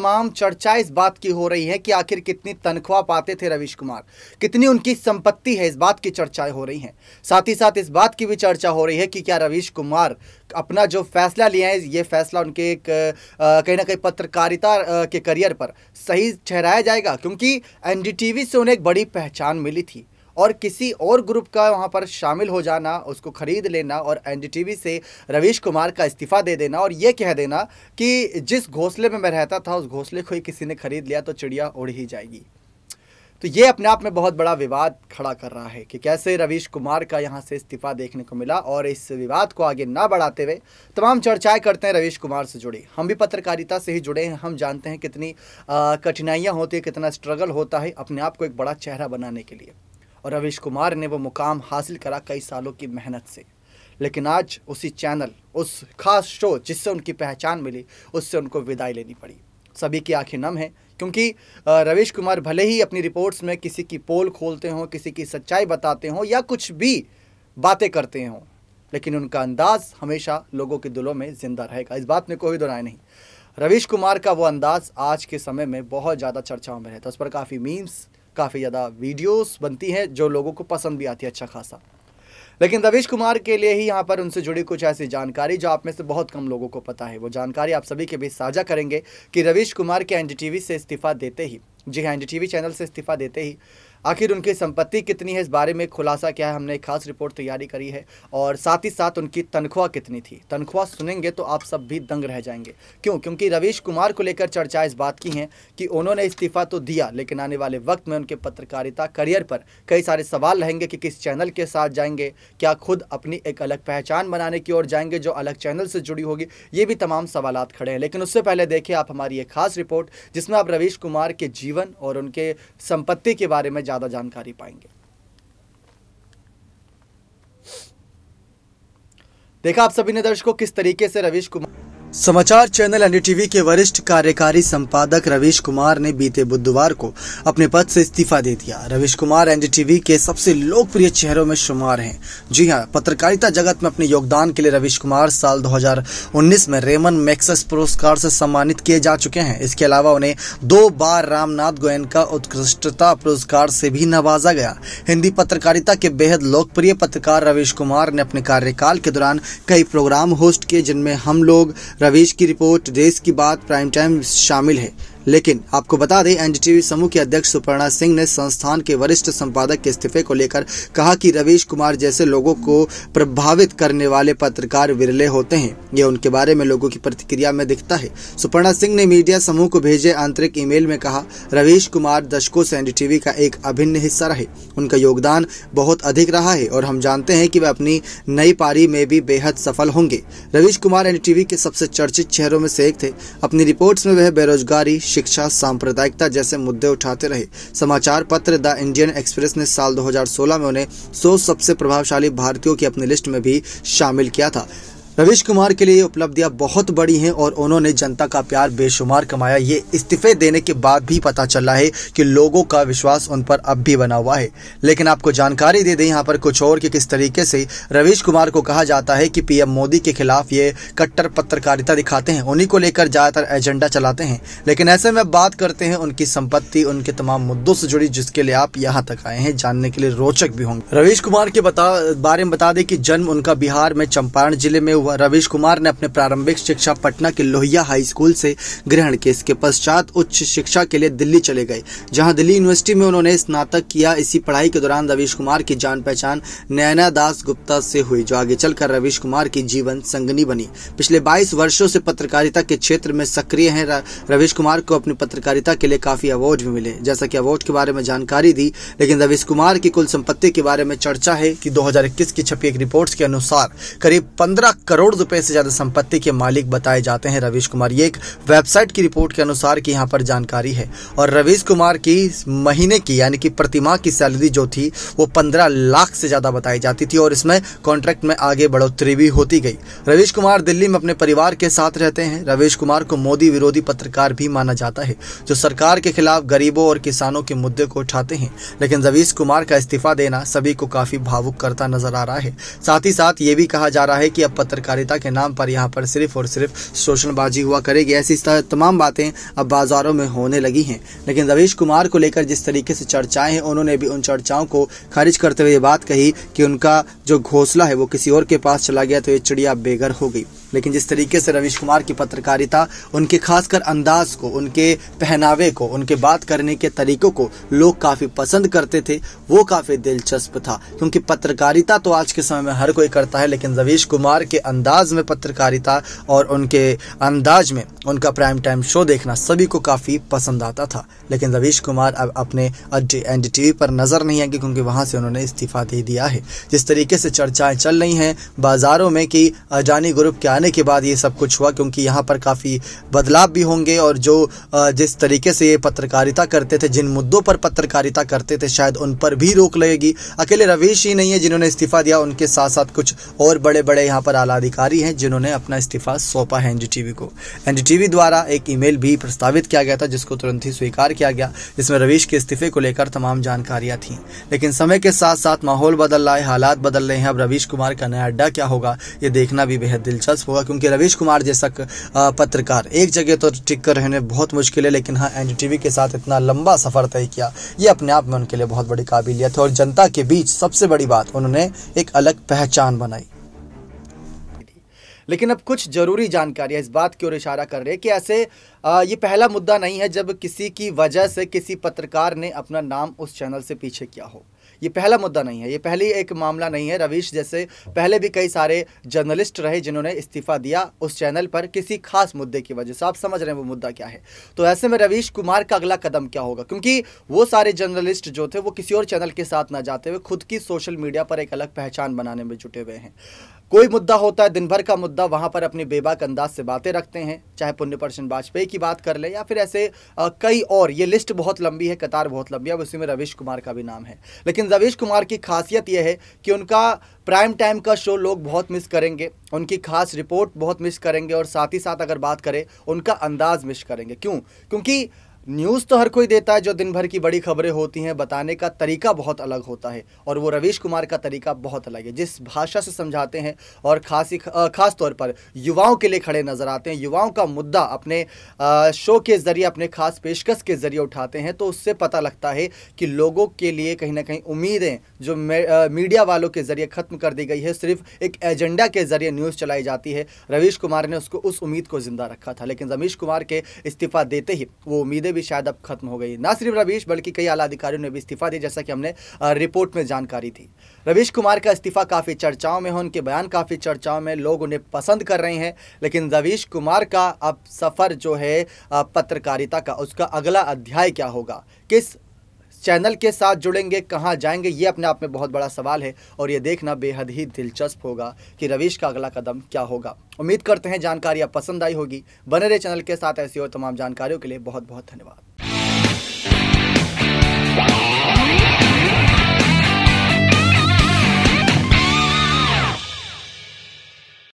तमाम चर्चा इस बात की हो रही है कि आखिर कितनी तनख्वाह पाते थे रविश कुमार कितनी उनकी संपत्ति है इस बात की चर्चाएं हो रही हैं साथ ही साथ इस बात की भी चर्चा हो रही है कि क्या रविश कुमार अपना जो फैसला लिया है ये फैसला उनके एक कहीं ना कहीं पत्रकारिता के करियर पर सही ठहराया जाएगा क्योंकि एनडीटीवी से उन्हें एक बड़ी पहचान मिली थी और किसी और ग्रुप का वहाँ पर शामिल हो जाना उसको ख़रीद लेना और एन से रवीश कुमार का इस्तीफ़ा दे देना और ये कह देना कि जिस घोंसले में मैं रहता था उस घोंसले को ही किसी ने ख़रीद लिया तो चिड़िया उड़ ही जाएगी तो ये अपने आप में बहुत बड़ा विवाद खड़ा कर रहा है कि कैसे रवीश कुमार का यहाँ से इस्तीफा देखने को मिला और इस विवाद को आगे ना बढ़ाते हुए तमाम चर्चाएं करते हैं रवीश कुमार से जुड़ी हम भी पत्रकारिता से ही जुड़े हैं हम जानते हैं कितनी कठिनाइयाँ होती है कितना स्ट्रगल होता है अपने आप को एक बड़ा चेहरा बनाने के लिए और रवीश कुमार ने वो मुकाम हासिल करा कई सालों की मेहनत से लेकिन आज उसी चैनल उस खास शो जिससे उनकी पहचान मिली उससे उनको विदाई लेनी पड़ी सभी की आंखें नम हैं क्योंकि रवीश कुमार भले ही अपनी रिपोर्ट्स में किसी की पोल खोलते हों किसी की सच्चाई बताते हों या कुछ भी बातें करते हों लेकिन उनका अंदाज हमेशा लोगों के दिलों में जिंदा रहेगा इस बात में कोई दोराय नहीं रवीश कुमार का वो अंदाज़ आज के समय में बहुत ज़्यादा चर्चाओं में रहता है उस पर काफ़ी मीम्स काफ़ी ज़्यादा वीडियोस बनती हैं जो लोगों को पसंद भी आती है अच्छा खासा लेकिन रवीश कुमार के लिए ही यहाँ पर उनसे जुड़ी कुछ ऐसी जानकारी जो आप में से बहुत कम लोगों को पता है वो जानकारी आप सभी के बीच साझा करेंगे कि रवीश कुमार के एन से इस्तीफा देते ही जी हाँ एन चैनल से इस्तीफा देते ही आखिर उनकी संपत्ति कितनी है इस बारे में खुलासा क्या है हमने एक खास रिपोर्ट तैयारी करी है और साथ ही साथ उनकी तनख्वाह कितनी थी तनख्वाह सुनेंगे तो आप सब भी दंग रह जाएंगे क्यों क्योंकि रवीश कुमार को लेकर चर्चा इस बात की है कि उन्होंने इस्तीफा तो दिया लेकिन आने वाले वक्त में उनके पत्रकारिता करियर पर कई सारे सवाल रहेंगे कि किस चैनल के साथ जाएंगे क्या खुद अपनी एक अलग पहचान बनाने की ओर जाएंगे जो अलग चैनल से जुड़ी होगी ये भी तमाम सवाल खड़े हैं लेकिन उससे पहले देखिए आप हमारी एक खास रिपोर्ट जिसमें आप रवीश कुमार के जीवन और उनके संपत्ति के बारे में ज़्यादा जानकारी पाएंगे देखा आप सभी ने दर्शकों किस तरीके से रविश कुमार समाचार चैनल टीवी के वरिष्ठ कार्यकारी संपादक रवीश कुमार ने बीते बुधवार को अपने पद से इस्तीफा दे दिया रवीश कुमार टीवी के सबसे लोकप्रिय चेहरों में शुमार हैं जी हां पत्रकारिता जगत में अपने योगदान के लिए रवीश कुमार साल 2019 में रेमन मैक्सस पुरस्कार से सम्मानित किए जा चुके हैं इसके अलावा उन्हें दो बार रामनाथ गोयन का उत्कृष्टता पुरस्कार से भी नवाजा गया हिंदी पत्रकारिता के बेहद लोकप्रिय पत्रकार रवीश कुमार ने अपने कार्यकाल के दौरान कई प्रोग्राम होस्ट किए जिनमें हम लोग रवीश की रिपोर्ट देश की बात प्राइम टाइम शामिल है लेकिन आपको बता दें एनडीटीवी समूह के अध्यक्ष सुपर्णा सिंह ने संस्थान के वरिष्ठ संपादक के इस्तीफे को लेकर कहा कि रवीश कुमार जैसे लोगों को प्रभावित करने वाले पत्रकार विरले होते हैं यह उनके बारे में लोगों की प्रतिक्रिया में दिखता है सुपर्णा सिंह ने मीडिया समूह को भेजे आंतरिक ईमेल में कहा रवीश कुमार दशकों से एनडीटीवी का एक अभिन्न हिस्सा रहे उनका योगदान बहुत अधिक रहा है और हम जानते हैं कि वे अपनी नई पारी में भी बेहद सफल होंगे रवीश कुमार एनडीटीवी के सबसे चर्चित चेहरों में से एक थे अपनी रिपोर्ट्स में वह बेरोजगारी शिक्षा सांप्रदायिकता जैसे मुद्दे उठाते रहे समाचार पत्र द इंडियन एक्सप्रेस ने साल 2016 में उन्हें सौ सबसे प्रभावशाली भारतीयों की अपनी लिस्ट में भी शामिल किया था रविश कुमार के लिए उपलब्धियां बहुत बड़ी हैं और उन्होंने जनता का प्यार बेशुमार कमाया ये इस्तीफे देने के बाद भी पता चला है कि लोगों का विश्वास उन पर अब भी बना हुआ है लेकिन आपको जानकारी दे दें यहाँ पर कुछ और कि किस तरीके से रविश कुमार को कहा जाता है कि पीएम मोदी के खिलाफ ये कट्टर पत्रकारिता दिखाते हैं उन्हीं को लेकर ज़्यादातर एजेंडा चलाते हैं लेकिन ऐसे में बात करते हैं उनकी संपत्ति उनके तमाम मुद्दों से जुड़ी जिसके लिए आप यहाँ तक आए हैं जानने के लिए रोचक भी होंगे रविश कुमार के बारे में बता दें कि जन्म उनका बिहार में चंपारण जिले में हुआ हुआ रवीश कुमार ने अपने प्रारंभिक शिक्षा पटना के लोहिया हाई स्कूल से ग्रहण की इसके पश्चात उच्च शिक्षा के लिए दिल्ली चले गए जहां दिल्ली यूनिवर्सिटी में उन्होंने स्नातक किया इसी पढ़ाई के दौरान रवीश कुमार की जान पहचान नैना दास गुप्ता से हुई जो आगे चलकर रवीश कुमार की जीवन संगनी बनी पिछले बाईस वर्षो से पत्रकारिता के क्षेत्र में सक्रिय है रवीश कुमार को अपनी पत्रकारिता के लिए काफी अवार्ड भी मिले जैसा की अवार्ड के बारे में जानकारी दी लेकिन रवीश कुमार की कुल संपत्ति के बारे में चर्चा है की दो की छपी एक रिपोर्ट के अनुसार करीब पंद्रह करोड़ करोड़ रुपए से ज्यादा संपत्ति के मालिक बताए जाते हैं रवीश कुमार ये एक वेबसाइट की रिपोर्ट के अनुसार की यहाँ पर जानकारी है और रवीश कुमार की महीने की यानी कि प्रतिमा की सैलरी जो थी वो पंद्रह लाख से ज्यादा बताई जाती थी और इसमें कॉन्ट्रैक्ट में आगे बढ़ोतरी भी होती गई रवीश कुमार दिल्ली में अपने परिवार के साथ रहते हैं रवीश कुमार को मोदी विरोधी पत्रकार भी माना जाता है जो सरकार के खिलाफ गरीबों और किसानों के मुद्दे को उठाते हैं लेकिन रवीश कुमार का इस्तीफा देना सभी को काफी भावुक करता नजर आ रहा है साथ ही साथ ये भी कहा जा रहा है कि अब पत्रकार पत्रकारिता के नाम पर यहाँ पर सिर्फ और सिर्फ शोषणबाजी हुआ करेगी ऐसी तमाम बातें अब बाजारों में होने लगी हैं लेकिन रवीश कुमार को लेकर जिस तरीके से चर्चाएं हैं उन्होंने भी उन चर्चाओं को खारिज करते हुए ये बात कही कि उनका जो घोसला है वो किसी और के पास चला गया तो ये चिड़िया बेघर हो गई लेकिन जिस तरीके से रविश कुमार की पत्रकारिता उनके खासकर अंदाज को उनके पहनावे को उनके बात करने के तरीकों को लोग काफ़ी पसंद करते थे वो काफ़ी दिलचस्प था क्योंकि पत्रकारिता तो आज के समय में हर कोई करता है लेकिन रवीश कुमार के अंदाज में पत्रकारिता और उनके अंदाज में उनका प्राइम टाइम शो देखना सभी को काफ़ी पसंद आता था लेकिन रवीश कुमार अब अपने अड्डे एन टी पर नज़र नहीं आएंगे क्योंकि वहाँ से उन्होंने इस्तीफा दे दिया है जिस तरीके से चर्चाएं चल रही हैं बाज़ारों में कि अजानी ग्रुप क्या जाने के बाद ये सब कुछ हुआ क्योंकि यहाँ पर काफ़ी बदलाव भी होंगे और जो जिस तरीके से ये पत्रकारिता करते थे जिन मुद्दों पर पत्रकारिता करते थे शायद उन पर भी रोक लगेगी अकेले रवीश ही नहीं है जिन्होंने इस्तीफा दिया उनके साथ साथ कुछ और बड़े बड़े यहाँ पर आला अधिकारी हैं जिन्होंने अपना इस्तीफा सौंपा है एनडीटीवी को एनडीटीवी द्वारा एक ईमेल भी प्रस्तावित किया गया था जिसको तुरंत ही स्वीकार किया गया जिसमें रवीश के इस्तीफे को लेकर तमाम जानकारियां थीं लेकिन समय के साथ साथ माहौल बदल रहा है हालात बदल रहे हैं अब रवीश कुमार का नया अड्डा क्या होगा ये देखना भी बेहद दिलचस्प होगा क्योंकि रवीश कुमार जैसा पत्रकार एक जगह तो टिक कर रहने बहुत मुश्किल है लेकिन हाँ एन के साथ इतना लंबा सफ़र तय किया ये अपने आप में उनके लिए बहुत बड़ी काबिलियत है और जनता के बीच सबसे बड़ी बात उन्होंने एक अलग पहचान बनाई लेकिन अब कुछ ज़रूरी जानकारियां इस बात की ओर इशारा कर रहे हैं कि ऐसे आ, ये पहला मुद्दा नहीं है जब किसी की वजह से किसी पत्रकार ने अपना नाम उस चैनल से पीछे किया हो ये पहला मुद्दा नहीं है ये पहली एक मामला नहीं है रवीश जैसे पहले भी कई सारे जर्नलिस्ट रहे जिन्होंने इस्तीफा दिया उस चैनल पर किसी खास मुद्दे की वजह से आप समझ रहे हैं वो मुद्दा क्या है तो ऐसे में रवीश कुमार का अगला कदम क्या होगा क्योंकि वो सारे जर्नलिस्ट जो थे वो किसी और चैनल के साथ ना जाते हुए खुद की सोशल मीडिया पर एक अलग पहचान बनाने में जुटे हुए हैं कोई मुद्दा होता है दिन भर का मुद्दा वहाँ पर अपने बेबाक अंदाज से बातें रखते हैं चाहे पुण्य प्रश्न वाजपेयी की बात कर ले या फिर ऐसे कई और ये लिस्ट बहुत लंबी है कतार बहुत लंबी है उसी में रवीश कुमार का भी नाम है लेकिन रवीश कुमार की खासियत यह है कि उनका प्राइम टाइम का शो लोग बहुत मिस करेंगे उनकी खास रिपोर्ट बहुत मिस करेंगे और साथ ही साथ अगर बात करें उनका अंदाज मिस करेंगे क्यों क्योंकि न्यूज़ तो हर कोई देता है जो दिन भर की बड़ी खबरें होती हैं बताने का तरीका बहुत अलग होता है और वो रवीश कुमार का तरीका बहुत अलग है जिस भाषा से समझाते हैं और खासी खास तौर पर युवाओं के लिए खड़े नज़र आते हैं युवाओं का मुद्दा अपने शो के ज़रिए अपने खास पेशकश के ज़रिए उठाते हैं तो उससे पता लगता है कि लोगों के लिए कहीं ना कहीं उम्मीदें जो मीडिया वालों के ज़रिए ख़त्म कर दी गई है सिर्फ एक एजेंडा के ज़रिए न्यूज़ चलाई जाती है रवीश कुमार ने उसको उस उम्मीद को ज़िंदा रखा था लेकिन रमीश कुमार के इस्तीफ़ा देते ही वो उम्मीदें पदें भी शायद अब खत्म हो गई ना सिर्फ रवीश बल्कि कई आला अधिकारियों ने भी इस्तीफा दिया जैसा कि हमने रिपोर्ट में जानकारी थी रवीश कुमार का इस्तीफा काफ़ी चर्चाओं में है उनके बयान काफ़ी चर्चाओं में लोग उन्हें पसंद कर रहे हैं लेकिन रवीश कुमार का अब सफ़र जो है पत्रकारिता का उसका अगला अध्याय क्या होगा किस चैनल के साथ जुड़ेंगे कहाँ जाएंगे ये अपने आप में बहुत बड़ा सवाल है और ये देखना बेहद ही दिलचस्प होगा कि रवीश का अगला कदम क्या होगा उम्मीद करते हैं आप पसंद आई होगी बने रहे चैनल के साथ ऐसी और तमाम जानकारियों के लिए बहुत बहुत धन्यवाद